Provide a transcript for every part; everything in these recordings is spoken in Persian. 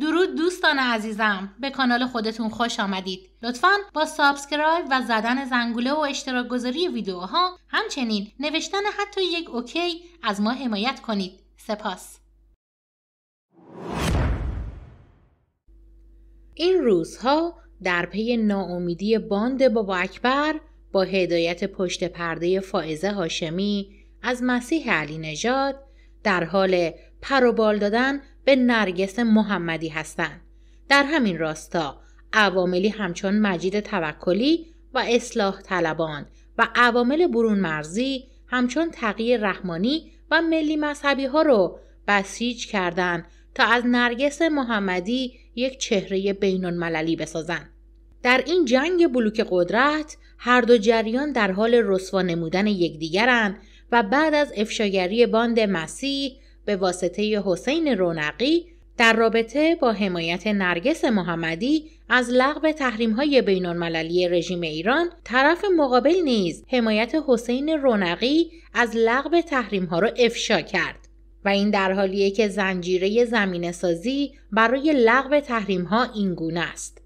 درود دوستان عزیزم به کانال خودتون خوش آمدید لطفا با سابسکرایب و زدن زنگوله و اشتراک گذاری ویدیوها همچنین نوشتن حتی یک اوکی از ما حمایت کنید سپاس این روزها در پی ناامیدی باند بابا اکبر با هدایت پشت پرده فائزه هاشمی از مسیح علی نژاد در حال پروبال دادن به نرگس محمدی هستند. در همین راستا عواملی همچون مجید توکلی و اصلاح طلبان و عوامل برون مرزی همچون تقی رحمانی و ملی مذهبی ها رو بسیج کردند تا از نرگس محمدی یک چهره بین المللی بسازند. در این جنگ بلوک قدرت هر دو جریان در حال رسوا نمودن یکدیگرند و بعد از افشاگری باند مسیح به واسطه حسین رونقی در رابطه با حمایت نرگس محمدی از لغو تحریم‌های بین‌المللی رژیم ایران طرف مقابل نیز حمایت حسین رونقی از لغو ها را افشا کرد و این در حالیه که زنجیره زمین سازی برای لغو تحریم‌ها این گونه است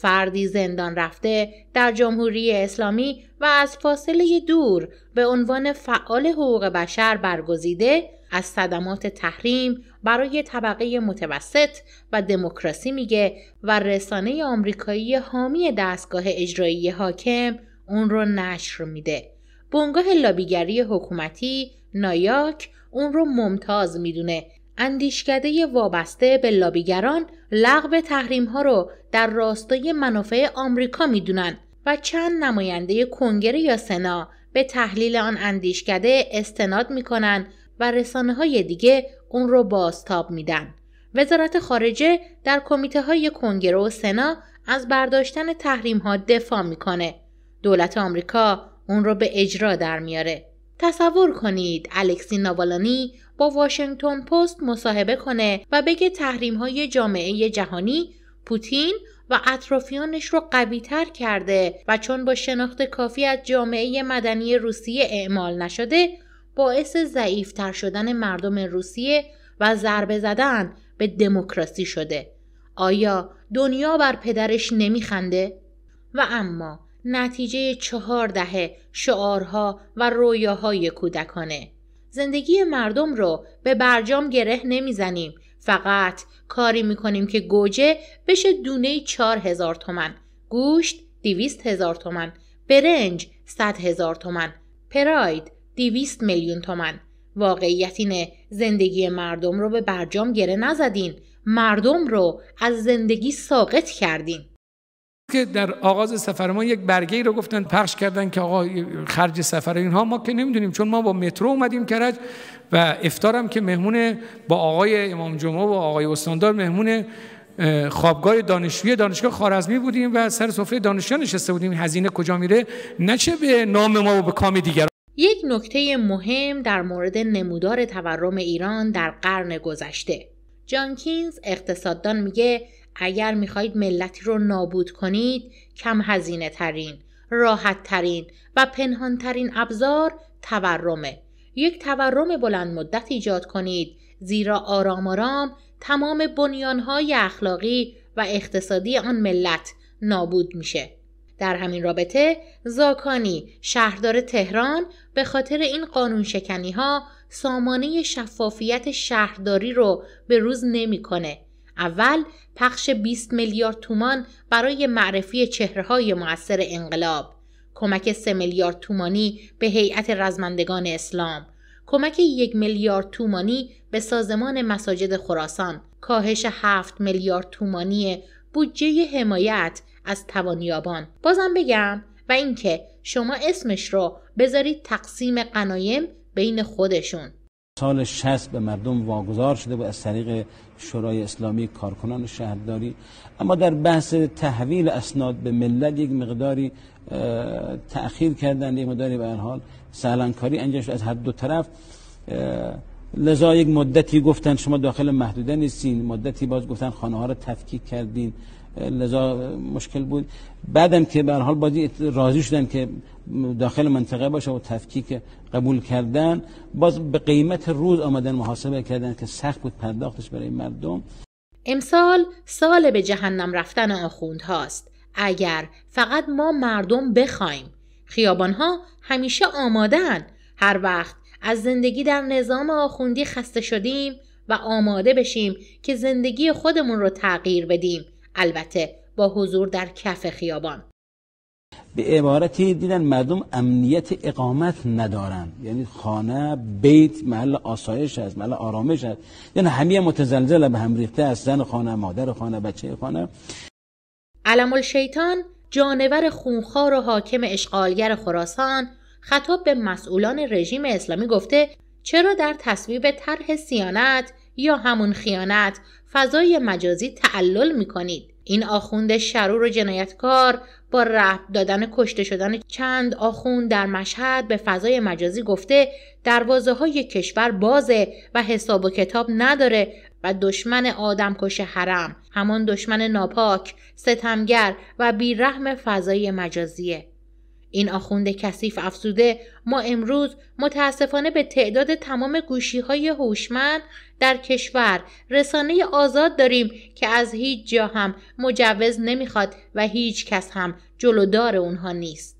فردی زندان رفته در جمهوری اسلامی و از فاصله دور به عنوان فعال حقوق بشر برگزیده از صدمات تحریم برای طبقه متوسط و دموکراسی میگه و رسانه آمریکایی حامی دستگاه اجرایی حاکم اون رو نشر میده. بنگاه لابیگری حکومتی نایاک اون رو ممتاز میدونه اندیشکده وابسته به لابیگران لغو تحریم ها رو در راستای منافع آمریکا میدونن و چند نماینده کنگره یا سنا به تحلیل آن اندیشکده استناد میکنن و رسانه های دیگه اون رو بازتاب میدن. وزارت خارجه در کمیته های کنگره و سنا از برداشتن تحریم ها دفاع میکنه. دولت آمریکا اون رو به اجرا در میاره. تصور کنید الکسی ناوالانی با واشنگتن پست مصاحبه کنه و بگه تحریم های جامعه جهانی پوتین و اطرافیانش رو قویتر کرده و چون با شناخت کافی از جامعه مدنی روسیه اعمال نشده باعث ضعیفتر شدن مردم روسیه و ضربه زدن به دموکراسی شده آیا دنیا بر پدرش نمیخنده و اما نتیجه چهار دهه شعارها و رویاهای کودکانه زندگی مردم رو به برجام گره نمیزنیم فقط کاری میکنیم که گوجه بشه دونه چار هزار تومن گوشت دیویست هزار تومن برنج صد هزار تومن پراید دیویست میلیون تومن واقعیت اینه زندگی مردم رو به برجام گره نزدین مردم رو از زندگی ساقط کردین که در آغاز سفر ما یک برگه ای رو گفتن پخش کردن که آقا خرج سفر اینها ما که نمیدونیم چون ما با مترو اومدیم کرج و افتارم که مهمون با آقای امام جمعه و آقای استاندار مهمون خوابگاه دانشجوی دانشگاه خارزمی بودیم و سر سفره دانشجویان نشسته بودیم هزینه کجا میره نچه به نام ما و به کام دیگر یک نکته مهم در مورد نمودار تورم ایران در قرن گذشته کینز اقتصاددان میگه اگر میخواهید ملتی رو نابود کنید کم هزینه ترین، راحت ترین و پنهان ترین ابزار تورمه. یک تورم بلند مدت ایجاد کنید زیرا آرام آرام تمام بنیانهای اخلاقی و اقتصادی آن ملت نابود میشه. در همین رابطه زاکانی شهردار تهران به خاطر این قانون شکنی ها سامانه شفافیت شهرداری رو به روز نمیکنه اول پخش 20 میلیارد تومان برای معرفی چهره های مؤثر انقلاب کمک 3 میلیارد تومانی به هیئت رزمندگان اسلام کمک یک میلیارد تومانی به سازمان مساجد خراسان کاهش 7 میلیارد تومانی بودجه حمایت از توانیابان بازم بگم و اینکه شما اسمش رو بذارید تقسیم قنایم بین خودشون سال 60 به مردم واگذار شده و از طریق شورای اسلامی کارکنان شهرداری اما در بحث تحویل اسناد به ملت یک مقداری تأخیر کردن یک مقداری به هر حال سهلنکاری انجام شده از هر دو طرف لذا یک مدتی گفتن شما داخل محدوده نیستین مدتی باز گفتن خانه ها را تفکیک کردین لذا مشکل بود بعدم که به حال بازی راضی شدن که داخل منطقه باشه و تفکیک قبول کردن باز به قیمت روز آمدن محاسبه کردن که سخت بود پرداختش برای مردم امسال سال به جهنم رفتن هاست اگر فقط ما مردم بخوایم ها همیشه آمادن هر وقت از زندگی در نظام آخوندی خسته شدیم و آماده بشیم که زندگی خودمون رو تغییر بدیم البته با حضور در کف خیابان به عبارتی دیدن مردم امنیت اقامت ندارن یعنی خانه بیت محل آسایش است محل آرامش است یعنی همه متزلزل به هم ریخته است زن خانه مادر خانه بچه خانه علم الشیطان جانور خونخوار و حاکم اشغالگر خراسان خطاب به مسئولان رژیم اسلامی گفته چرا در تصویب طرح سیانت یا همون خیانت فضای مجازی تعلل می کنید. این آخوند شرور و جنایتکار با رهب دادن کشته شدن چند آخوند در مشهد به فضای مجازی گفته دروازه های کشور بازه و حساب و کتاب نداره و دشمن آدمکش حرم همان دشمن ناپاک ستمگر و بیرحم فضای مجازیه این آخوند کثیف افزوده ما امروز متاسفانه به تعداد تمام گوشی های هوشمند در کشور رسانه آزاد داریم که از هیچ جا هم مجوز نمیخواد و هیچ کس هم جلودار اونها نیست.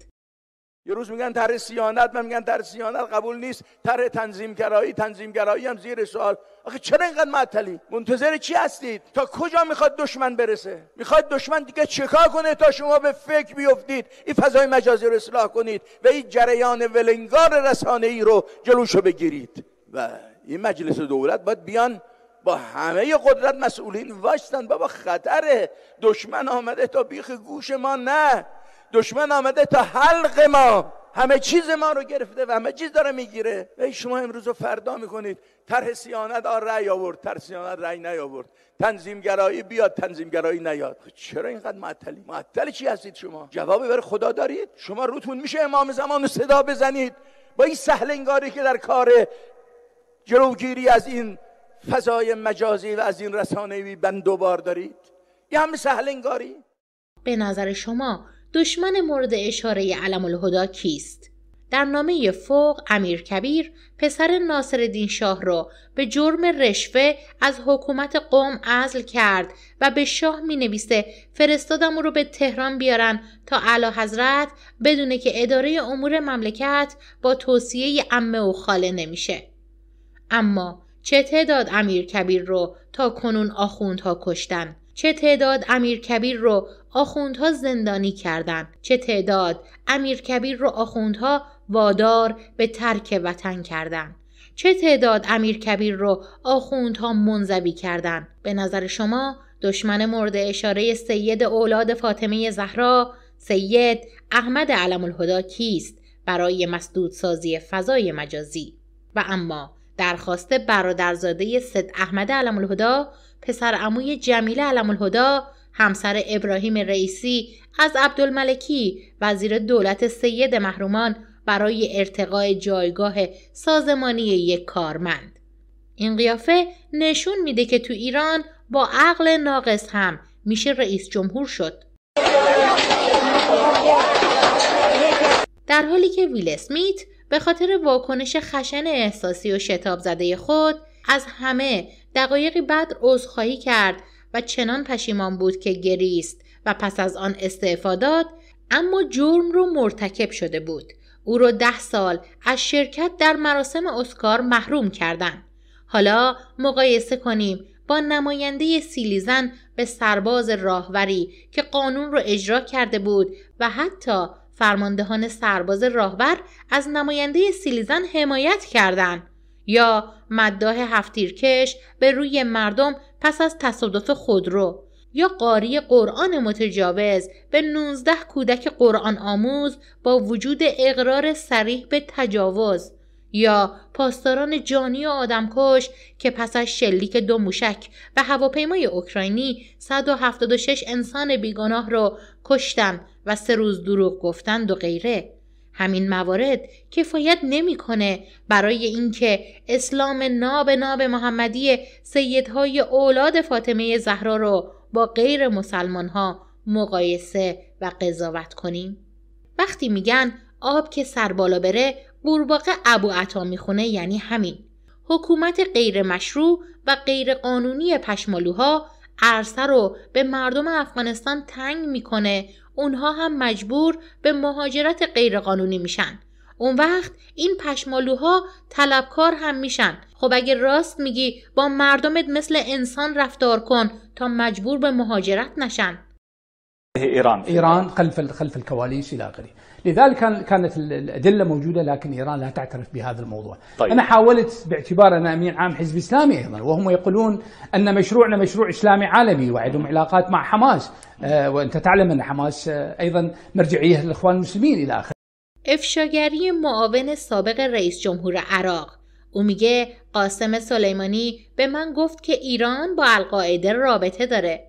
یه روز میگن طرح سیانت من میگن طرح سیانت قبول نیست طرح تنظیم گرایی تنظیم گرایی هم زیر سوال آخه چرا اینقدر معطلی منتظر چی هستید تا کجا میخواد دشمن برسه میخواد دشمن دیگه چکار کنه تا شما به فکر بیفتید این فضای مجازی رو اصلاح کنید و این جریان ولنگار رسانه ای رو جلوشو بگیرید و این مجلس دولت باید بیان با همه قدرت مسئولین واشتن بابا خطره دشمن آمده تا بیخ گوش ما نه دشمن آمده تا حلق ما همه چیز ما رو گرفته و همه چیز داره میگیره و شما امروز رو فردا میکنید طرح سیانت آ رأی آورد طرح سیانت رأی نیاورد تنظیمگرایی بیاد تنظیمگرایی نیاد چرا اینقدر معطلی معطل چی هستید شما جوابی بر خدا دارید شما روتون میشه امام زمان رو صدا بزنید با این سهل انگاری که در کار جلوگیری از این فضای مجازی و از این رسانه‌ای بند دوبار دارید یه همه سهل انگاری به نظر شما دشمن مورد اشاره علم الهدا کیست؟ در نامه فوق امیر کبیر پسر ناصر دین شاه را به جرم رشوه از حکومت قوم عزل کرد و به شاه می نویسه فرستادم رو به تهران بیارن تا علا حضرت بدونه که اداره امور مملکت با توصیه امه و خاله نمیشه. اما چه تعداد امیر کبیر رو تا کنون آخوندها کشتن چه تعداد امیر کبیر رو آخوندها زندانی کردند چه تعداد امیر کبیر رو آخوندها وادار به ترک وطن کردند چه تعداد امیر کبیر رو آخوندها منذبی کردند به نظر شما دشمن مورد اشاره سید اولاد فاطمه زهرا سید احمد علم الهدا کیست برای مسدود سازی فضای مجازی و اما درخواست برادرزاده صد احمد علم الهدا پسر عموی جمیل علم الهدا همسر ابراهیم رئیسی از عبدالملکی وزیر دولت سید محرومان برای ارتقای جایگاه سازمانی یک کارمند این قیافه نشون میده که تو ایران با عقل ناقص هم میشه رئیس جمهور شد در حالی که ویل اسمیت به خاطر واکنش خشن احساسی و شتاب زده خود از همه دقایقی بعد عذرخواهی کرد و چنان پشیمان بود که گریست و پس از آن استعفا داد اما جرم رو مرتکب شده بود او را ده سال از شرکت در مراسم اسکار محروم کردند حالا مقایسه کنیم با نماینده سیلیزن به سرباز راهوری که قانون رو اجرا کرده بود و حتی فرماندهان سرباز راهبر از نماینده سیلیزن حمایت کردند یا مداح هفتیرکش به روی مردم پس از تصادف خودرو یا قاری قرآن متجاوز به 19 کودک قرآن آموز با وجود اقرار سریح به تجاوز یا پاسداران جانی و آدمکش که پس از شلیک دو موشک به هواپیمای اوکراینی 176 انسان بیگناه را کشتند و سه روز دروغ گفتند و غیره همین موارد کفایت نمیکنه برای اینکه اسلام ناب ناب محمدی سیدهای اولاد فاطمه زهرا رو با غیر مسلمان ها مقایسه و قضاوت کنیم وقتی میگن آب که سر بالا بره بورباقه ابو عطا میخونه یعنی همین حکومت غیر مشروع و غیر قانونی پشمالوها عرصه رو به مردم افغانستان تنگ میکنه اونها هم مجبور به مهاجرت غیرقانونی میشن اون وقت این پشمالوها طلبکار هم میشن خب اگه راست میگی با مردمت مثل انسان رفتار کن تا مجبور به مهاجرت نشن ایران ایران خلف خلف الکوالیس لذلك كانت الادله موجوده لكن ايران لا تعترف بهذا الموضوع. طيب. انا حاولت باعتبار انا امين عام حزب اسلامي ايضا وهم يقولون ان مشروعنا مشروع اسلامي عالمي وعندهم علاقات مع حماس آه، وانت تعلم ان حماس آه، ايضا مرجعيه للاخوان المسلمين الى اخره. افشاگری معاون سابق رئیس جمهور عراق او میگه قاسم سلیمانی به من گفت که ایران با القاعده رابطه داره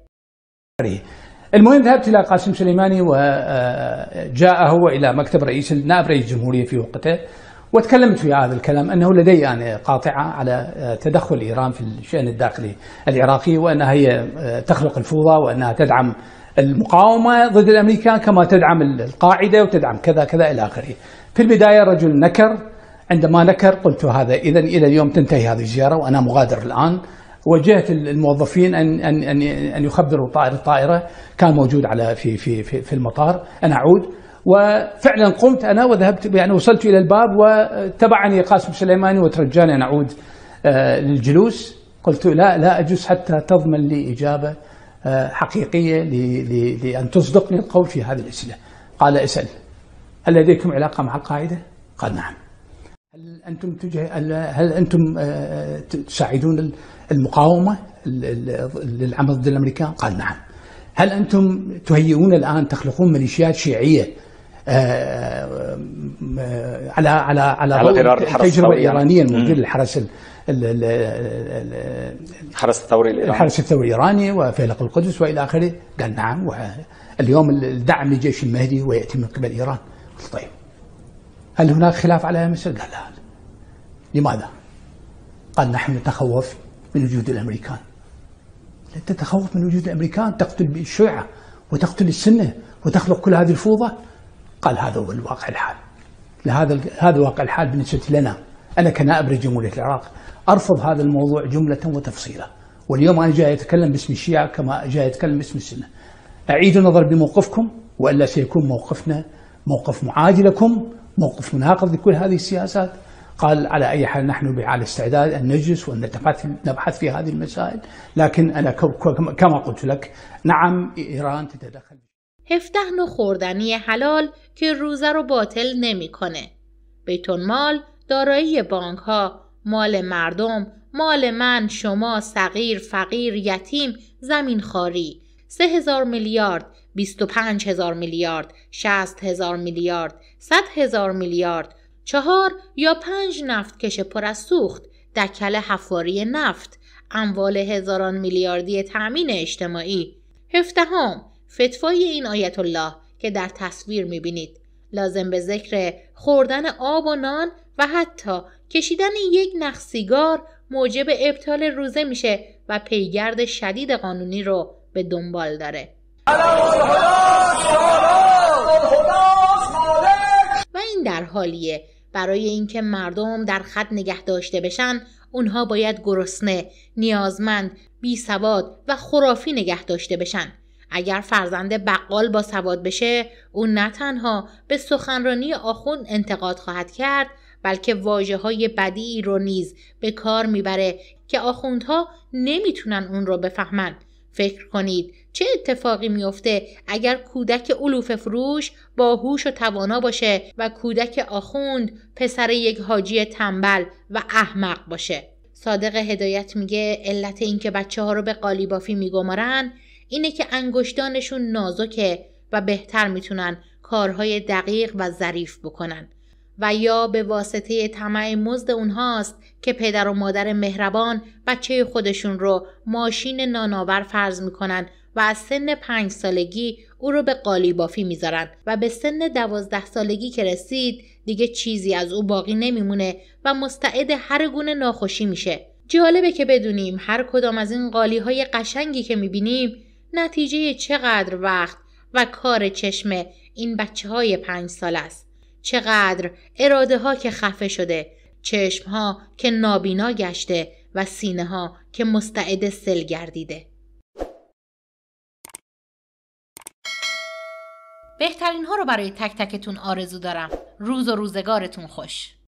المهم ذهبت إلى قاسم سليماني وجاء آه، آه، هو إلى مكتب رئيس نائب رئيس الجمهورية في وقته وتكلمت في هذا الكلام أنه لدي أنا يعني قاطعة على آه، تدخل إيران في الشأن الداخلي العراقي وأنها هي تخلق الفوضى وأنها تدعم المقاومة ضد الأمريكان كما تدعم القاعدة وتدعم كذا كذا إلى آخره في البداية الرجل نكر عندما نكر قلت هذا إذا إلى اليوم تنتهي هذه الزيارة وأنا مغادر الآن وجهت الموظفين ان ان ان ان يخبروا طائر الطائره كان موجود على في في في, في المطار انا اعود وفعلا قمت انا وذهبت يعني وصلت الى الباب وتبعني قاسم سليماني وترجاني ان اعود آه، للجلوس قلت لا لا اجلس حتى تضمن لي اجابه آه، حقيقيه لان تصدقني القول في هذه الاسئله قال اسال هل لديكم علاقه مع القاعده؟ قال نعم هل انتم تجه... هل انتم آه، تساعدون المقاومه للعمل ضد الامريكان؟ قال نعم. هل انتم تهيئون الان تخلقون ميليشيات شيعيه آه، آه، على على على, على غرار الحرس الثوري يعني. الايراني الموجوده للحرس الحرس الثوري الايراني الحرس الثوري الايراني وفيلق القدس والى اخره قال نعم واليوم الدعم لجيش المهدي وياتي من قبل ايران طيب هل هناك خلاف على مصر؟ قال لا لماذا؟ قال نحن نتخوف من وجود الامريكان انت تتخوف من وجود الامريكان تقتل الشيعه وتقتل السنه وتخلق كل هذه الفوضى قال هذا هو الواقع الحال لهذا هذا واقع الحال بالنسبه لنا انا كنائب جمهوريه العراق ارفض هذا الموضوع جمله وتفصيلا واليوم انا جاي اتكلم باسم الشيعه كما جاي اتكلم باسم السنه اعيد النظر بموقفكم والا سيكون موقفنا موقف معادي لكم موقف مناقض لكل هذه السياسات قال على أي حال نحن على استعداد أن نجلس وأن نبحث في هذه المسائل لكن أنا كما قلت لك نعم إيران تتدخل هفته نوع حلال که روزه رو باطل نمیکنه. مال دارایی بانک ها، مال مردم، مال من، شما، صغیر، فقیر، یتیم، زمین خاری، سه هزار میلیارد 25 هزار میلیارد، 60 هزار میلیارد، 100 هزار میلیارد، چهار یا پنج نفتکش پر از سوخت، دکل حفاری نفت، اموال هزاران میلیاردی تأمین اجتماعی. هفدهم فتوای این آیت الله که در تصویر میبینید. لازم به ذکر خوردن آب و نان و حتی کشیدن یک نخ سیگار موجب ابطال روزه میشه و پیگرد شدید قانونی رو به دنبال داره. و این در حالیه برای اینکه مردم در خط نگه داشته بشن اونها باید گرسنه، نیازمند، بی سواد و خرافی نگه داشته بشن. اگر فرزند بقال با سواد بشه او نه تنها به سخنرانی آخوند انتقاد خواهد کرد بلکه واجه های بدی رو نیز به کار میبره که آخوندها نمیتونن اون رو بفهمند فکر کنید چه اتفاقی میافته اگر کودک علوف فروش با هوش و توانا باشه و کودک آخوند پسر یک حاجی تنبل و احمق باشه صادق هدایت میگه علت اینکه بچه ها رو به بافی میگمارن اینه که انگشتانشون نازکه و بهتر میتونن کارهای دقیق و ظریف بکنن و یا به واسطه طمع مزد اونهاست که پدر و مادر مهربان بچه خودشون رو ماشین نانآور فرض میکنن و از سن پنج سالگی او رو به قالی بافی میذارن و به سن دوازده سالگی که رسید دیگه چیزی از او باقی نمیمونه و مستعد هر گونه ناخوشی میشه جالبه که بدونیم هر کدام از این قالی های قشنگی که میبینیم نتیجه چقدر وقت و کار چشم این بچه های پنج سال است چقدر اراده ها که خفه شده چشم ها که نابینا گشته و سینه ها که مستعد سل گردیده بهترین ها رو برای تک تکتون آرزو دارم روز و روزگارتون خوش